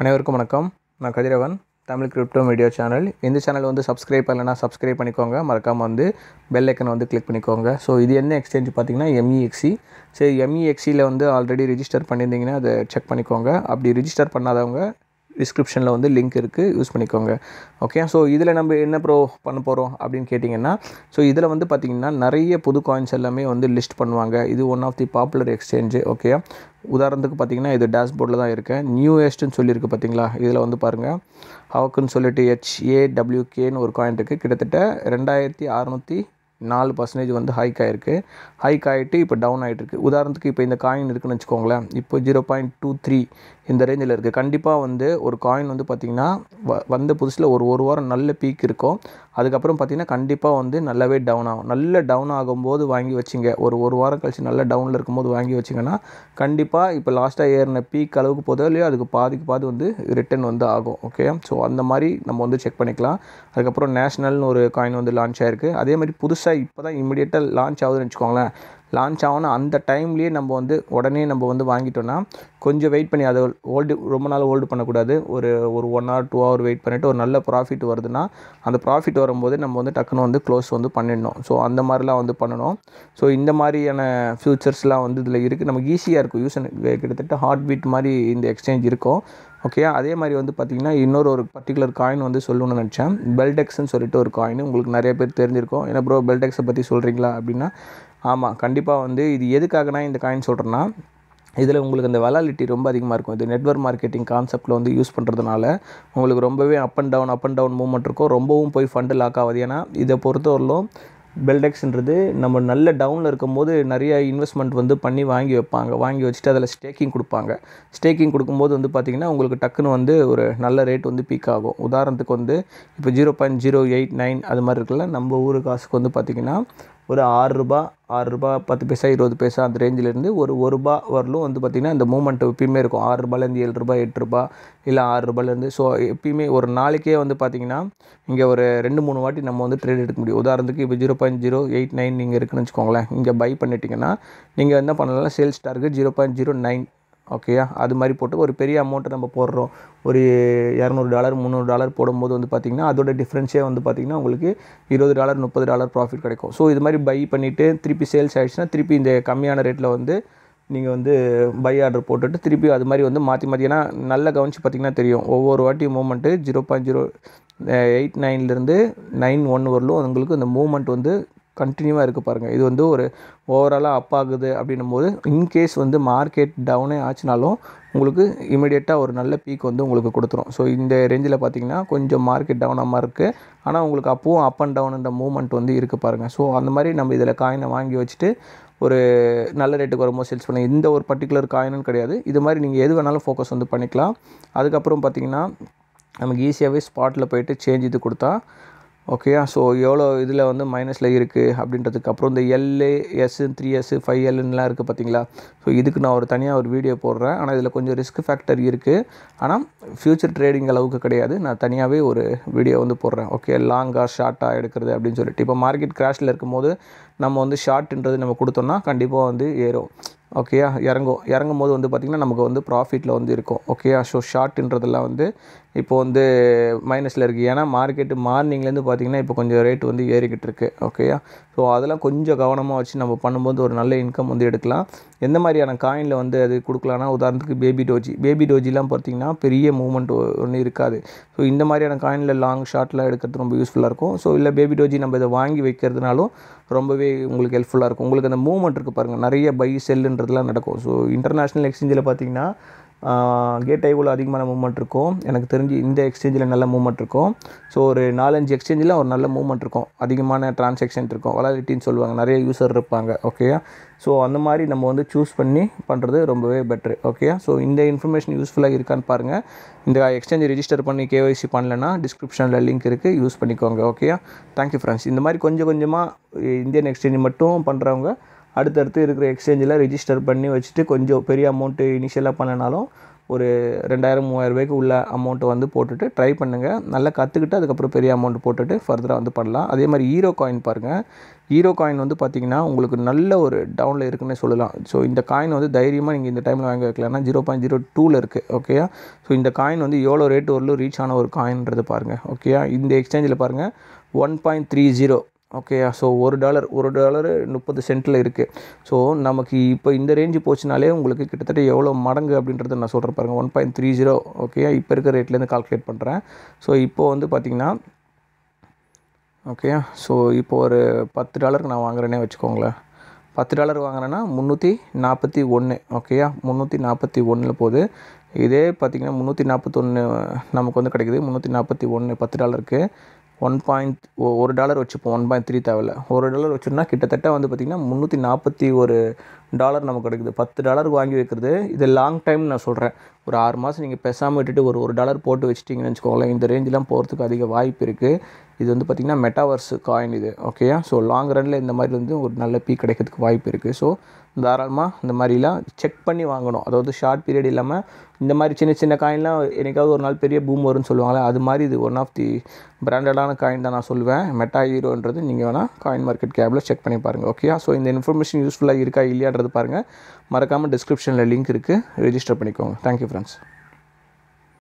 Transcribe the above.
அனைவருக்கும் வணக்கம் நான் Kathiravan Tamil crypto video channel இந்த சேனல் வந்து சப்ஸ்கிரைப் பண்ணலைன்னா சப்ஸ்கிரைப் பண்ணிக்கோங்க மறக்காமல் வந்து பெல் ஐக்கனை வந்து கிளிக் பண்ணிக்கோங்க ஸோ இது என்ன எக்ஸ்சேஞ்ச் பார்த்தீங்கன்னா எம்இஎக்ஸி சரி எம்இஎக்சியில் வந்து ஆல்ரெடி ரிஜிஸ்டர் பண்ணியிருந்தீங்கன்னா அதை செக் பண்ணிக்கோங்க அப்படி ரிஜிஸ்டர் பண்ணாதவங்க டிஸ்கிரிப்ஷனில் வந்து லிங்க் இருக்குது யூஸ் பண்ணிக்கோங்க ஓகே ஸோ இதில் நம்ம என்ன ப்ரோ பண்ண போகிறோம் அப்படின்னு கேட்டிங்கன்னா ஸோ இதில் வந்து பார்த்திங்கன்னா நிறைய புது காயின்ஸ் எல்லாமே வந்து லிஸ்ட் பண்ணுவாங்க இது one of the popular exchange okay உதாரணத்துக்கு பார்த்திங்கன்னா இது டேஷ்போர்டில் தான் இருக்கேன் நியூஎஸ்ட்னு சொல்லியிருக்கு பார்த்தீங்களா இதில் வந்து பாருங்கள் ஹவுக்குன்னு சொல்லிட்டு ஹெச்ஏடபிள்யூகேன்னு ஒரு காயின் இருக்குது கிட்டத்தட்ட ரெண்டாயிரத்தி அறநூற்றி நாலு பர்சன்டேஜ் வந்து ஹைக் ஆகிருக்கு ஹைக் ஆகிட்டு இப்போ டவுன் ஆகிட்டு இருக்குது உதாரணத்துக்கு இப்போ இந்த காயின் இருக்குதுன்னு வச்சுக்கோங்களேன் இப்போ ஜீரோ பாயிண்ட் டூ த்ரீ இந்த ரேஞ்சில் இருக்குது கண்டிப்பாக வந்து ஒரு காயின் வந்து பார்த்திங்கன்னா வ வந்த புதுசில் ஒரு ஒரு வாரம் நல்ல பீக் இருக்கும் அதுக்கப்புறம் பார்த்திங்கன்னா கண்டிப்பாக வந்து நல்லாவே டவுன் ஆகும் நல்ல டவுன் ஆகும்போது வாங்கி வச்சிங்க ஒரு ஒரு வாரம் கழிச்சு நல்ல டவுனில் இருக்கும்போது வாங்கி வச்சிங்கன்னா கண்டிப்பாக இப்போ லாஸ்ட்டாக ஏறின பீக் அளவுக்கு போதோ இல்லையோ அதுக்கு பாதிக்கு பாதி வந்து ரிட்டர்ன் வந்து ஆகும் ஓகே ஸோ அந்த மாதிரி நம்ம வந்து செக் பண்ணிக்கலாம் அதுக்கப்புறம் நேஷ்னல்னு ஒரு காயின் வந்து லான்ச் ஆயிருக்கு அதே மாதிரி புதுசாக இப்போ தான் இமீடியட்டாக லான்ச் ஆகுதுன்னு வச்சுக்கோங்களேன் லான்ச் ஆகணும் அந்த டைம்லேயே நம்ம வந்து உடனே நம்ம வந்து வாங்கிட்டோன்னா கொஞ்சம் வெயிட் பண்ணி அதை ஹோல்டு ரொம்ப நாள் ஹோல்டு பண்ணக்கூடாது ஒரு ஒரு one hour two hour wait பண்ணிவிட்டு ஒரு நல்ல ப்ராஃபிட் வருதுன்னா அந்த ப்ராஃபிட் வரும்போது நம்ம வந்து டக்குன்னு வந்து க்ளோஸ் வந்து பண்ணிடணும் ஸோ அந்த மாதிரிலாம் வந்து பண்ணணும் ஸோ இந்த மாதிரியான ஃபியூச்சர்ஸ்லாம் வந்து இதில் இருக்குது நமக்கு ஈஸியாக இருக்கும் யூஸ் கிட்டத்தட்ட ஹார்ட் பீட் மாதிரி இந்த எக்ஸ்சேஞ்ச் இருக்கும் ஓகே அதே மாதிரி வந்து பார்த்திங்கன்னா இன்னொரு ஒரு பர்டிகுலர் காயின் வந்து சொல்லணும்னு நினச்சேன் பெல்டெக்ஸ்ன்னு சொல்லிட்டு ஒரு காயின் உங்களுக்கு நிறைய பேர் தெரிஞ்சிருக்கும் ஏன்னா ப்ரோ பெல்டெக்ஸை பற்றி சொல்கிறீங்களா அப்படின்னா ஆமாம் கண்டிப்பாக வந்து இது நான் இந்த காயின் சொல்கிறேன்னா இதில் உங்களுக்கு அந்த வெலாலிட்டி ரொம்ப அதிகமாக இருக்கும் இது நெட்ஒர்க் மார்க்கெட்டிங் கான்செப்ட்டில் வந்து யூஸ் பண்ணுறதுனால உங்களுக்கு ரொம்பவே up and down up and down movement இருக்கும் ரொம்பவும் போய் ஃபண்டு லாக் ஆகுது ஏன்னா இதை பொறுத்தவரையிலும் பெல்டெக்ஸ்ன்றது நம்ம நல்ல டவுனில் இருக்கும்போது நிறைய இன்வெஸ்ட்மெண்ட் வந்து பண்ணி வாங்கி வைப்பாங்க வாங்கி வச்சுட்டு அதில் ஸ்டேக்கிங் கொடுப்பாங்க ஸ்டேக்கிங் கொடுக்கும்போது வந்து பார்த்திங்கன்னா உங்களுக்கு டக்குன்னு வந்து ஒரு நல்ல ரேட் வந்து பீக் ஆகும் உதாரணத்துக்கு வந்து இப்போ zero point zero eight nine அது மாதிரி இருக்குல்ல நம்ம ஊர் காசுக்கு வந்து பார்த்திங்கன்னா ஒரு ஆறுரூபா ஆறுரூபா பத்து பைசா இருபது பைசா அந்த ரேஞ்சிலேருந்து ஒரு ஒரு ரூபா வரலும் வந்து பார்த்திங்கன்னா இந்த மூமெண்ட் எப்பயுமே இருக்கும் ஆறு ரூபாலேருந்து ஏழு ரூபா எட்டு ரூபா இல்லை ஆறு ஸோ எப்பயுமே ஒரு நாளைக்கே வந்து பார்த்திங்கன்னா இங்கே ஒரு ரெண்டு மூணு வாட்டி நம்ம வந்து ட்ரேட் எடுக்க முடியும் உதாரணத்துக்கு இப்போ zero point zero eight nine நீங்கள் இருக்குன்னு வச்சுக்கோங்களேன் இங்கே பை பண்ணிட்டீங்கன்னா நீங்கள் என்ன பண்ணலாம் sales target zero point zero nine ஓகேயா அது மாதிரி போட்டு ஒரு பெரிய அமௌண்ட்டை நம்ம போடுறோம் ஒரு இரநூறு டாலர் முந்நூறு டாலர் போடும்போது வந்து பார்த்திங்கன்னா அதோட டிஃப்ரென்ஸே வந்து பார்த்திங்கன்னா உங்களுக்கு இருபது டாலர் முப்பது டாலர் ப்ராஃபிட் கிடைக்கும் ஸோ இது மாதிரி பை பண்ணிவிட்டு திருப்பி சேல்ஸ் ஆகிடுச்சுன்னா திருப்பி இந்த கம்மியான ரேட்டில் வந்து நீங்கள் வந்து பை ஆர்டர் போட்டுட்டு திருப்பி அது மாதிரி வந்து மாற்றி மாற்றி ஏன்னா நல்லா கவனித்து பார்த்திங்கன்னா தெரியும் ஒவ்வொரு வாட்டி moment zero point zero eight நைன்லேருந்து நைன் ஒன் வரலும் உங்களுக்கு இந்த மூமெண்ட் வந்து கண்டினியூவாக இருக்குது பாருங்கள் இது வந்து ஒரு ஓவராலாக அப் ஆகுது அப்படின்னும் போது இன்கேஸ் வந்து மார்க்கெட் டவுனே ஆச்சுனாலும் உங்களுக்கு இமீடியட்டாக ஒரு நல்ல பீக் வந்து உங்களுக்கு கொடுத்துரும் ஸோ இந்த ரேஞ்சில் பார்த்தீங்கன்னா கொஞ்சம் மார்க்கெட் டவுனாக இருக்குது ஆனால் உங்களுக்கு அப்பவும் அப் அண்ட் டவுன்ன்ற மூமெண்ட் வந்து இருக்குது பாருங்கள் ஸோ அந்த மாதிரி நம்ம இதில் காயினை வாங்கி வச்சுட்டு ஒரு நல்ல ரேட்டுக்கு வரும்போது சேல்ஸ் பண்ணி இந்த ஒரு பர்டிகுலர் காயினும் கிடையாது இது மாதிரி நீங்கள் எது வேணாலும் ஃபோக்கஸ் வந்து பண்ணிக்கலாம் அதுக்கப்புறம் பார்த்திங்கன்னா நமக்கு ஈஸியாகவே ஸ்பாட்டில் போயிட்டு சேஞ்ச் இது கொடுத்தா ஓகேயா ஸோ எவ்வளோ இதில் வந்து மைனஸில் இருக்குது அப்படின்றதுக்கு அப்புறம் இந்த L A S three S five எல்லுன்னெலாம் இருக்குது பார்த்தீங்களா ஸோ இதுக்கு நான் ஒரு தனியாக ஒரு வீடியோ போடுறேன் ஆனால் இதில் கொஞ்சம் ரிஸ்க் ஃபேக்டர் இருக்குது ஆனால் ஃப்யூச்சர் ட்ரேடிங் அளவுக்கு கிடையாது நான் தனியாகவே ஒரு வீடியோ வந்து போடுறேன் ஓகே லாங்காக ஷார்ட்டாக எடுக்கிறது அப்படின்னு சொல்லிட்டு இப்போ மார்க்கெட் கிராஷில் இருக்கும்போது நம்ம வந்து ஷார்ட்ன்றது நம்ம கொடுத்தோம்னா கண்டிப்பாக வந்து ஏறும் ஓகேயா இறங்கும் இறங்கும் போது வந்து பார்த்திங்கன்னா நமக்கு வந்து ப்ராஃபிட்டில் வந்து இருக்கும் ஓகேயா ஸோ ஷார்ட்ன்றதெல்லாம் வந்து இப்போ வந்து மைனஸில் இருக்குது ஏன்னா மார்க்கெட்டு மார்னிங்லேருந்து பார்த்திங்கன்னா இப்போ கொஞ்சம் ரேட் வந்து ஏறிக்கிட்டு இருக்குது ஓகேயா ஸோ அதெல்லாம் கொஞ்சம் கவனமாக வச்சு நம்ம பண்ணும்போது ஒரு நல்ல இன்கம் வந்து எடுக்கலாம் எந்த மாதிரியான காயினில் வந்து அது கொடுக்கலான்னா உதாரணத்துக்கு பேபி டோஜி பேபி டோஜிலாம் பார்த்திங்கன்னா பெரிய மூமெண்ட் ஒன்றும் இருக்காது ஸோ இந்த மாதிரியான காயினில் லாங் ஷார்ட்லாம் எடுக்கிறது ரொம்ப யூஸ்ஃபுல்லாக இருக்கும் ஸோ இல்லை பேபி டோஜி நம்ம இதை வாங்கி வைக்கிறதுனாலும் ரொம்பவே உங்களுக்கு ஹெல்ப்ஃபுல்லாக இருக்கும் உங்களுக்கு அந்த மூவ்மெண்ட் இருக்குது பாருங்கள் நிறைய பை செல்லுன்றதுலாம் நடக்கும் ஸோ இன்டர்நேஷ்னல் எக்ஸ்சேஞ்சில் பார்த்திங்கன்னா கேட் ஐவில் அதிகமான மூவ்மெண்ட் இருக்கும் எனக்கு தெரிஞ்சு இந்த எக்ஸ்சேஞ்சில் நல்ல மூவ்மெண்ட் இருக்கும் ஸோ ஒரு நாலஞ்சு எக்ஸ்சேஞ்சில் ஒரு நல்ல மூவ்மெண்ட் இருக்கும் அதிகமான டிரான்சாக்ஷன் இருக்கும் வலாலிட்டின்னு சொல்லுவாங்க நிறைய யூஸர் இருப்பாங்க ஓகே ஸோ அந்த மாதிரி நம்ம வந்து சூஸ் பண்ணி பண்ணுறது ரொம்பவே பெட்ரு ஓகே ஸோ இந்த இன்ஃபர்மேஷன் யூஸ்ஃபுல்லாக இருக்கான்னு பாருங்கள் இந்த எக்ஸ்சேஞ்ச் ரிஜிஸ்டர் பண்ணி கேஒய்சி பண்ணலன்னா டிஸ்கிரிப்ஷனில் லிங்க் இருக்குது யூஸ் பண்ணிக்கோங்க ஓகே தேங்க்யூ ஃப்ரெண்ட்ஸ் இந்த மாதிரி கொஞ்சம் கொஞ்சமாக இந்தியன் எக்ஸ்சேஞ்ச் மட்டும் பண்ணுறவங்க அடுத்தடுத்து இருக்கிற எக்ஸ்சேஞ்சில் ரிஜிஸ்டர் பண்ணி வச்சுட்டு கொஞ்சம் பெரிய அமௌண்ட்டு இனிஷியலாக பண்ணனாலும் ஒரு ரெண்டாயிரம் மூவாயிரம் ரூபாய்க்கு உள்ள அமௌண்ட்டை வந்து போட்டுட்டு ட்ரை பண்ணுங்கள் நல்லா கற்றுக்கிட்டு அதுக்கப்புறம் பெரிய அமௌண்ட் போட்டுட்டு ஃபர்தராக வந்து பண்ணலாம் அதே மாதிரி ஹீரோ காயின் பாருங்கள் ஹீரோ காயின் வந்து பார்த்திங்கன்னா உங்களுக்கு நல்ல ஒரு டவுனில் இருக்குன்னு சொல்லலாம் ஸோ இந்த காயின் வந்து தைரியமாக நீங்கள் இந்த டைமில் வாங்கி வைக்கலாம்னா ஜீரோ பாயிண்ட் ஜீரோ டூவில் இருக்குது ஓகே ஸோ இந்த காயின் வந்து எவ்வளோ ரேட் வரலும் ரீச் ஆன ஒரு காயின்றது பாருங்கள் ஓகேயா இந்த எக்ஸ்சேஞ்சில் பாருங்கள் ஒன் பாயிண்ட் த்ரீ ஜீரோ ஓகேயா ஸோ ஒரு டாலர் ஒரு டாலரு முப்பது சென்ட்டில் இருக்குது ஸோ நமக்கு இப்போ இந்த ரேஞ்சு போச்சுனாலே உங்களுக்கு கிட்டத்தட்ட எவ்வளோ மடங்கு அப்படின்றத நான் சொல்கிறேன் பாருங்கள் ஒன் பாயிண்ட் த்ரீ ஜீரோ ஓகேயா இப்போ இருக்கிற ரேட்லேருந்து கால்குலேட் பண்ணுறேன் ஸோ இப்போது வந்து பார்த்திங்கன்னா ஓகேயா ஸோ இப்போ ஒரு பத்து டாலருக்கு நான் வாங்குறேனே வச்சுக்கோங்களேன் பத்து டாலர் வாங்குறேன்னா முந்நூற்றி நாற்பத்தி ஒன்று ஓகேயா முந்நூற்றி நாற்பத்தி ஒன்றில் போகுது இதே பார்த்திங்கன்னா முந்நூற்றி நாற்பத்தொன்று நமக்கு வந்து கிடைக்குது முந்நூற்றி நாற்பத்தி ஒன்று பத்து டாலருக்கு ஒன் பாயிண்ட் ஒரு டாலர் வச்சுப்போம் ஒன் பாயிண்ட் த்ரீ தேவையில்ல ஒரு டாலர் வச்சோம்னா கிட்டத்தட்ட வந்து பார்த்திங்கன்னா முந்நூற்றி நாற்பத்தி ஒரு டாலர் நமக்கு கிடைக்குது பத்து டாலர் வாங்கி வைக்கிறது இது லாங் டைம் நான் சொல்கிறேன் ஒரு ஆறு மாதம் நீங்கள் பெசாமல் விட்டுட்டு ஒரு ஒரு டாலர் போட்டு வச்சிட்டிங்கன்னு வச்சுக்கோங்களேன் இந்த ரேஞ்செலாம் போகிறதுக்கு அதிக வாய்ப்பு இருக்குது இது வந்து பார்த்திங்கன்னா மெட்டாவர்ஸ் காயின் இது ஓகே ஸோ லாங் ரனில் இந்த மாதிரி வந்து ஒரு நல்ல பீ கிடைக்கிறதுக்கு வாய்ப்பு இருக்குது ஸோ தாராளமாக இந்த மாதிரிலாம் செக் பண்ணி வாங்கணும் அதாவது ஷார்ட் பீரியட் இல்லாமல் இந்த மாதிரி சின்ன சின்ன காயின்லாம் என்றைக்காவது ஒரு நாள் பெரிய பூம் வரும்னு சொல்லுவாங்களே அது மாதிரி இது ஒன் ஆஃப் தி பிராண்டடான காயின் தான் நான் சொல்லுவேன் மெட்டா ஹீரோன்றது நீங்கள் வேணால் காயின் மார்க்கெட் கேபில் செக் பண்ணி பாருங்கள் ஓகே ஸோ இந்த இன்ஃபர்மேஷன் யூஸ்ஃபுல்லாக இருக்கா இல்லையான்றது பாருங்கள் மறக்காமல் டிஸ்கிரிப்ஷனில் லிங்க் இருக்குது ரிஜிஸ்டர் பண்ணிக்கோங்க தேங்க்யூ ஃப்ரெண்ட்ஸ்